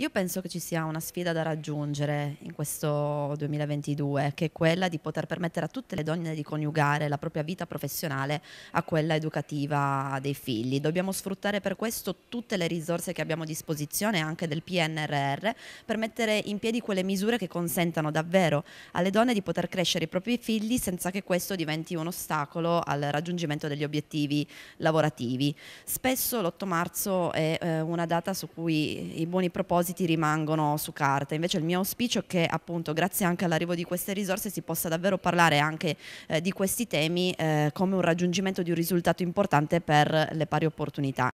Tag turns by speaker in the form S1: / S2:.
S1: Io penso che ci sia una sfida da raggiungere in questo 2022, che è quella di poter permettere a tutte le donne di coniugare la propria vita professionale a quella educativa dei figli. Dobbiamo sfruttare per questo tutte le risorse che abbiamo a disposizione, anche del PNRR, per mettere in piedi quelle misure che consentano davvero alle donne di poter crescere i propri figli senza che questo diventi un ostacolo al raggiungimento degli obiettivi lavorativi. Spesso l'8 marzo è eh, una data su cui i buoni propositi depositi rimangono su carta. Invece il mio auspicio è che appunto grazie anche all'arrivo di queste risorse si possa davvero parlare anche eh, di questi temi eh, come un raggiungimento di un risultato importante per le pari opportunità.